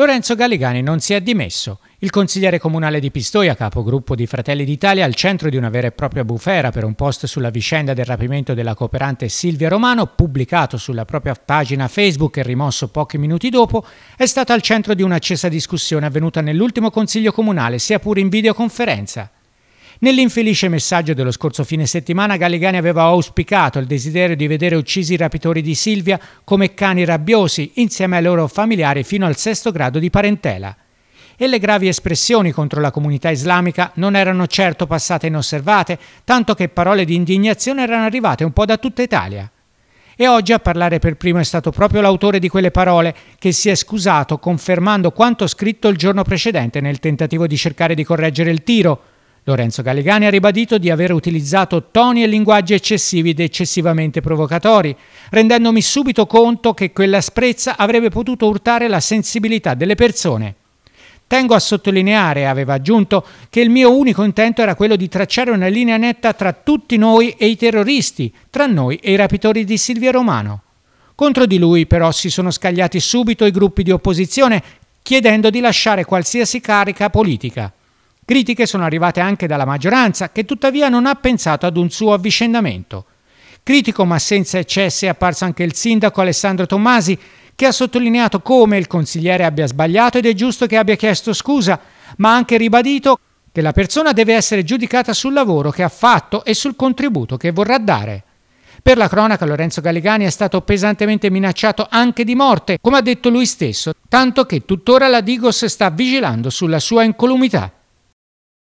Lorenzo Galligani non si è dimesso. Il consigliere comunale di Pistoia, capogruppo di Fratelli d'Italia, al centro di una vera e propria bufera per un post sulla vicenda del rapimento della cooperante Silvia Romano, pubblicato sulla propria pagina Facebook e rimosso pochi minuti dopo, è stato al centro di un'accesa discussione avvenuta nell'ultimo consiglio comunale, sia pure in videoconferenza. Nell'infelice messaggio dello scorso fine settimana Gallegani aveva auspicato il desiderio di vedere uccisi i rapitori di Silvia come cani rabbiosi insieme ai loro familiari fino al sesto grado di parentela. E le gravi espressioni contro la comunità islamica non erano certo passate inosservate, tanto che parole di indignazione erano arrivate un po' da tutta Italia e oggi a parlare per primo è stato proprio l'autore di quelle parole che si è scusato confermando quanto scritto il giorno precedente nel tentativo di cercare di correggere il tiro, Lorenzo Gallegani ha ribadito di aver utilizzato toni e linguaggi eccessivi ed eccessivamente provocatori, rendendomi subito conto che quella sprezza avrebbe potuto urtare la sensibilità delle persone. Tengo a sottolineare, aveva aggiunto, che il mio unico intento era quello di tracciare una linea netta tra tutti noi e i terroristi, tra noi e i rapitori di Silvia Romano. Contro di lui però si sono scagliati subito i gruppi di opposizione, chiedendo di lasciare qualsiasi carica politica. Critiche sono arrivate anche dalla maggioranza, che tuttavia non ha pensato ad un suo avvicendamento. Critico ma senza eccessi è apparso anche il sindaco Alessandro Tommasi, che ha sottolineato come il consigliere abbia sbagliato ed è giusto che abbia chiesto scusa, ma ha anche ribadito che la persona deve essere giudicata sul lavoro che ha fatto e sul contributo che vorrà dare. Per la cronaca Lorenzo Galligani è stato pesantemente minacciato anche di morte, come ha detto lui stesso, tanto che tuttora la Digos sta vigilando sulla sua incolumità.